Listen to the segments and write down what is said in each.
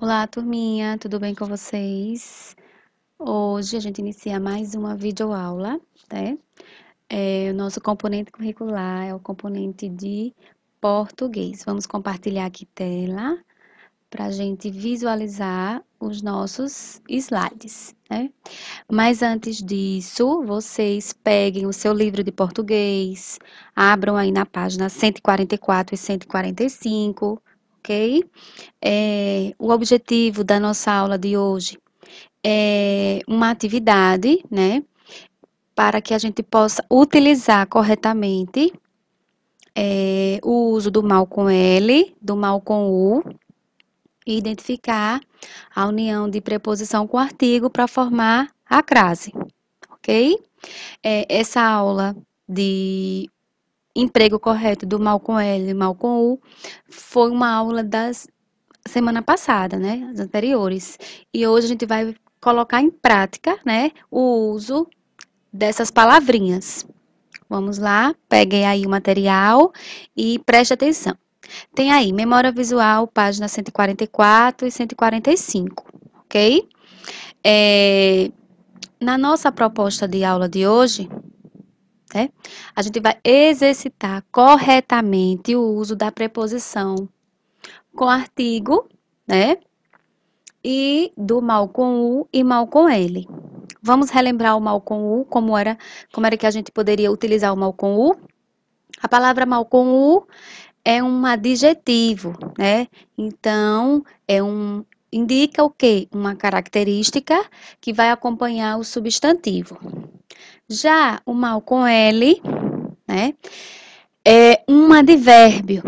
Olá, turminha, tudo bem com vocês? Hoje a gente inicia mais uma videoaula, né? É, o nosso componente curricular é o componente de português. Vamos compartilhar aqui tela para a gente visualizar os nossos slides, né? Mas antes disso, vocês peguem o seu livro de português, abram aí na página 144 e 145 ok? É, o objetivo da nossa aula de hoje é uma atividade, né? Para que a gente possa utilizar corretamente é, o uso do mal com L, do mal com U, e identificar a união de preposição com artigo para formar a crase, ok? É, essa aula de emprego correto do mal com L e mal com U foi uma aula das semana passada, né, as anteriores. E hoje a gente vai colocar em prática, né, o uso dessas palavrinhas. Vamos lá, peguem aí o material e preste atenção. Tem aí memória visual, página 144 e 145, ok? É, na nossa proposta de aula de hoje, Certo? Né? A gente vai exercitar corretamente o uso da preposição com artigo, né? E do mal com o e mal com ele. Vamos relembrar o mal com u, como era, como era que a gente poderia utilizar o mal com u? A palavra mal com u é um adjetivo, né? Então, é um indica o quê? Uma característica que vai acompanhar o substantivo. Já o mal com L, né, é um advérbio,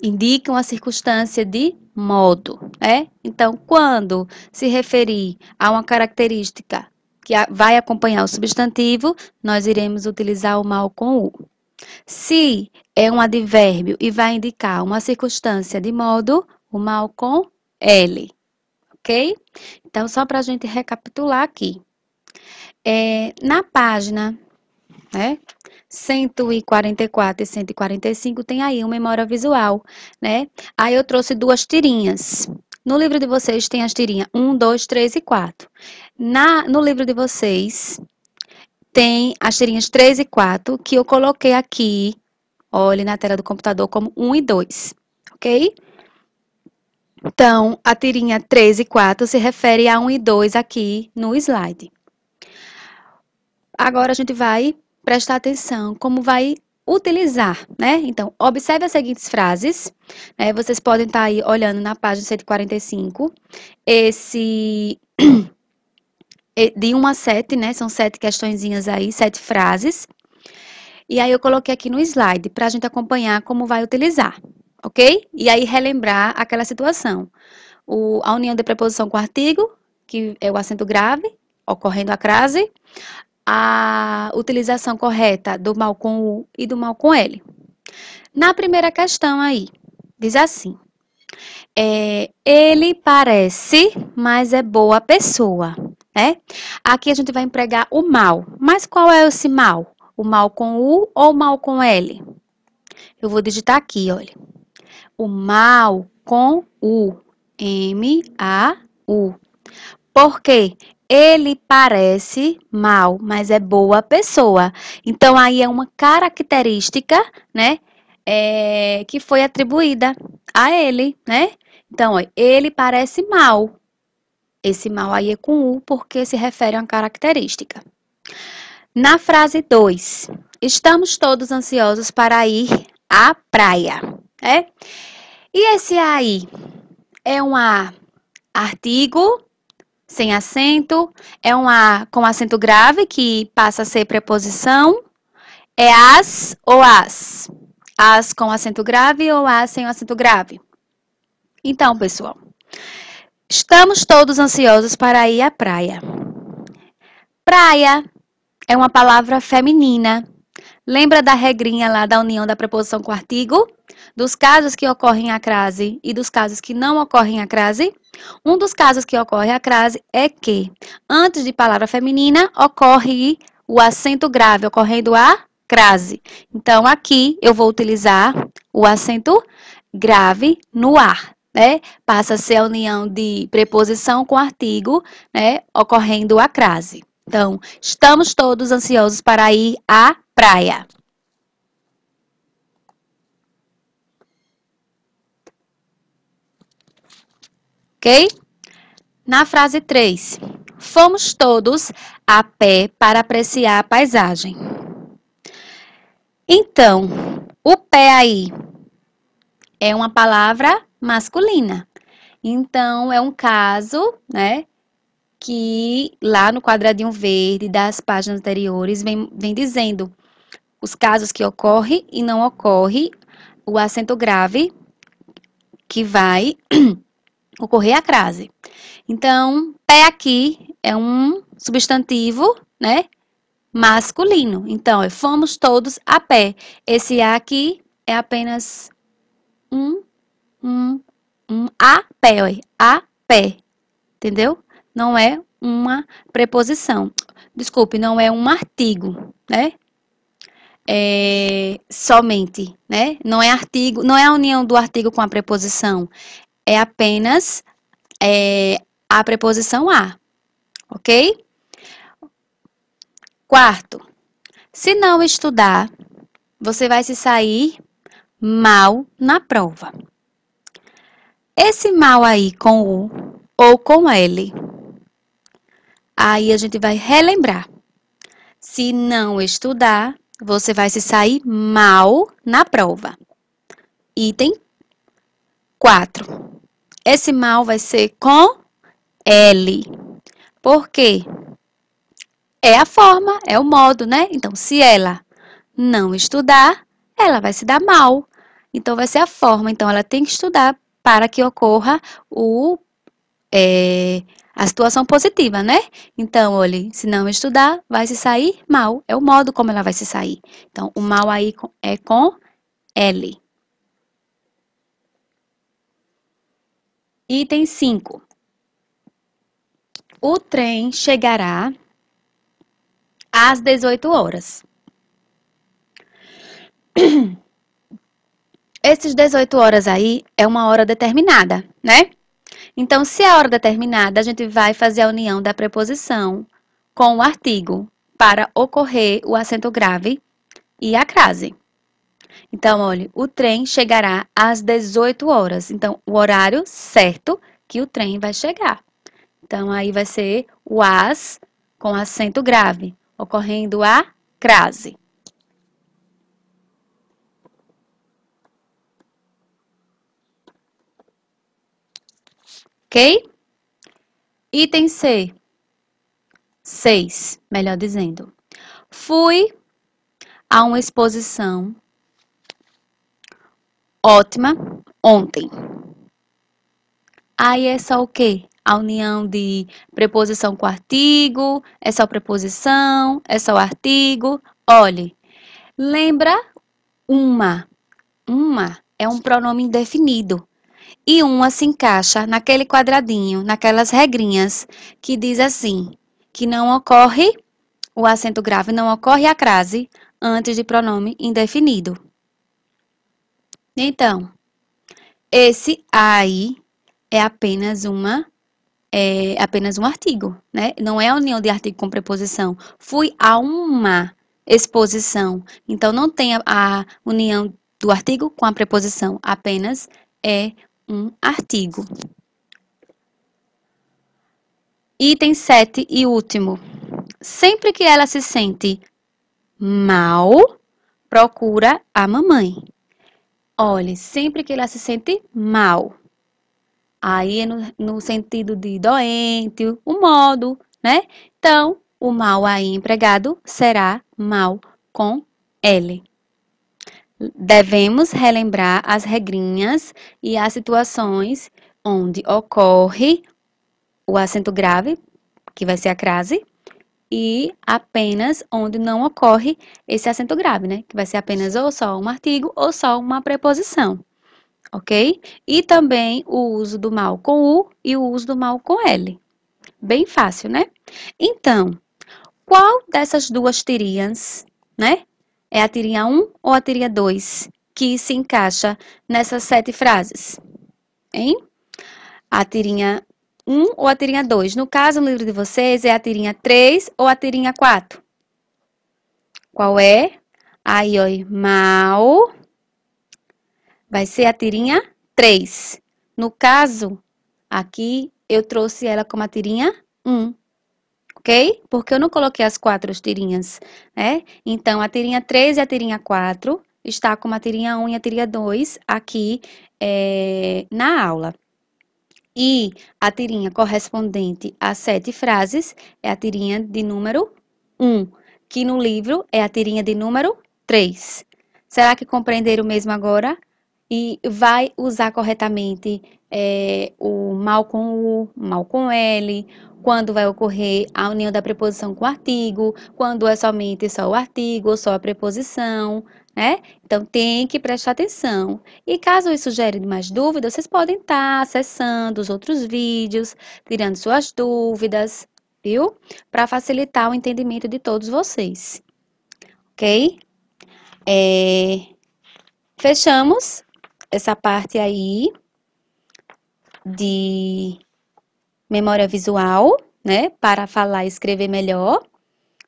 indica uma circunstância de modo, né? Então, quando se referir a uma característica que vai acompanhar o substantivo, nós iremos utilizar o mal com U. Se é um advérbio e vai indicar uma circunstância de modo, o mal com L, ok? Então, só para a gente recapitular aqui. É, na página né, 144 e 145 tem aí uma memória visual, né? Aí eu trouxe duas tirinhas. No livro de vocês tem as tirinhas 1, 2, 3 e 4. Na, no livro de vocês tem as tirinhas 3 e 4 que eu coloquei aqui, olhe na tela do computador, como 1 e 2, ok? Então, a tirinha 3 e 4 se refere a 1 e 2 aqui no slide agora a gente vai prestar atenção como vai utilizar, né? Então, observe as seguintes frases, né? Vocês podem estar tá aí olhando na página 145, esse de 1 a 7, né? São sete questõezinhas aí, sete frases. E aí eu coloquei aqui no slide para a gente acompanhar como vai utilizar, ok? E aí relembrar aquela situação. O, a união de preposição com artigo, que é o acento grave, ocorrendo a crase a utilização correta do mal com U e do mal com L. Na primeira questão aí, diz assim: é, ele parece, mas é boa pessoa. Né? Aqui a gente vai empregar o mal. Mas qual é esse mal? O mal com U ou o mal com L? Eu vou digitar aqui, olha. O mal com U. M-A-U. Por quê? ele parece mal, mas é boa pessoa. Então aí é uma característica, né, é, que foi atribuída a ele, né? Então, ó, ele parece mal. Esse mal aí é com U porque se refere a uma característica. Na frase 2, estamos todos ansiosos para ir à praia, é? E esse aí é um artigo sem acento, é um A com acento grave, que passa a ser preposição. É as ou as? As com acento grave ou as sem acento grave? Então, pessoal, estamos todos ansiosos para ir à praia. Praia é uma palavra feminina Lembra da regrinha lá da união da preposição com o artigo? Dos casos que ocorrem a crase e dos casos que não ocorrem a crase? Um dos casos que ocorre a crase é que, antes de palavra feminina, ocorre o acento grave, ocorrendo a crase. Então, aqui eu vou utilizar o acento grave no ar, né? Passa a ser a união de preposição com artigo, né? Ocorrendo a crase. Então, estamos todos ansiosos para ir à praia ok? Na frase 3, fomos todos a pé para apreciar a paisagem. Então, o pé aí é uma palavra masculina. Então, é um caso, né? Que lá no quadradinho verde das páginas anteriores vem, vem dizendo os casos que ocorre e não ocorre o acento grave que vai ocorrer a crase. Então, pé aqui é um substantivo, né? Masculino. Então, é fomos todos a pé. Esse a aqui é apenas um, um, um a pé, ó, é a pé. Entendeu? Não é uma preposição. Desculpe, não é um artigo, né? é, somente, né? Não é artigo, não é a união do artigo com a preposição, é apenas é, a preposição a, ok? Quarto, se não estudar, você vai se sair mal na prova. Esse mal aí com o ou com ele, aí a gente vai relembrar. Se não estudar, você vai se sair mal na prova. Item 4. Esse mal vai ser com L. Por quê? É a forma, é o modo, né? Então, se ela não estudar, ela vai se dar mal. Então, vai ser a forma. Então, ela tem que estudar para que ocorra o é, a situação positiva, né? Então, olhe, se não estudar, vai se sair mal. É o modo como ela vai se sair. Então, o mal aí é com L. Item 5. O trem chegará às 18 horas. Esses 18 horas aí é uma hora determinada, né? Então, se a hora determinada, a gente vai fazer a união da preposição com o artigo para ocorrer o acento grave e a crase. Então, olhe, o trem chegará às 18 horas. Então, o horário certo que o trem vai chegar. Então, aí vai ser o as com acento grave, ocorrendo a crase. ok? Item C. 6, melhor dizendo. Fui a uma exposição ótima ontem. Aí é só o quê? A união de preposição com artigo, é só preposição, é só artigo. Olhe, lembra uma. Uma é um pronome indefinido e uma se encaixa naquele quadradinho, naquelas regrinhas que diz assim: que não ocorre o acento grave, não ocorre a crase antes de pronome indefinido. Então, esse aí é apenas uma é apenas um artigo, né? Não é a união de artigo com preposição. Fui a uma exposição. Então não tem a, a união do artigo com a preposição, apenas é um artigo. Item 7 e último. Sempre que ela se sente mal, procura a mamãe. Olhe, sempre que ela se sente mal. Aí é no, no sentido de doente, o modo, né? Então, o mal aí empregado será mal com L. Devemos relembrar as regrinhas e as situações onde ocorre o acento grave, que vai ser a crase, e apenas onde não ocorre esse acento grave, né? Que vai ser apenas ou só um artigo ou só uma preposição, ok? E também o uso do mal com U e o uso do mal com L. Bem fácil, né? Então, qual dessas duas tirias, né? É a tirinha 1 ou a tirinha 2 que se encaixa nessas sete frases? Hein? A tirinha 1 ou a tirinha 2? No caso, no livro de vocês, é a tirinha 3 ou a tirinha 4? Qual é? Aí, ó, mal. Vai ser a tirinha 3. No caso, aqui eu trouxe ela como a tirinha 1 ok? Porque eu não coloquei as quatro tirinhas, né? Então, a tirinha 3 e a tirinha 4 está com a tirinha 1 e a tirinha 2 aqui é, na aula. E a tirinha correspondente a sete frases é a tirinha de número 1, que no livro é a tirinha de número 3. Será que compreenderam mesmo agora? E vai usar corretamente é, o mal com U, mal com L, quando vai ocorrer a união da preposição com o artigo, quando é somente só o artigo ou só a preposição, né? Então tem que prestar atenção. E caso isso gere mais dúvidas, vocês podem estar tá acessando os outros vídeos, tirando suas dúvidas, viu? Para facilitar o entendimento de todos vocês. Ok? É... Fechamos essa parte aí de memória visual, né, para falar e escrever melhor,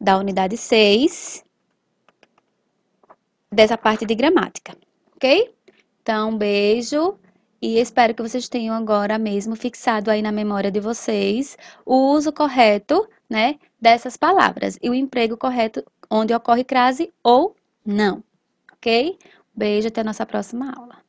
da unidade 6, dessa parte de gramática, ok? Então, um beijo e espero que vocês tenham agora mesmo fixado aí na memória de vocês o uso correto, né, dessas palavras e o emprego correto onde ocorre crase ou não, ok? Beijo, até a nossa próxima aula.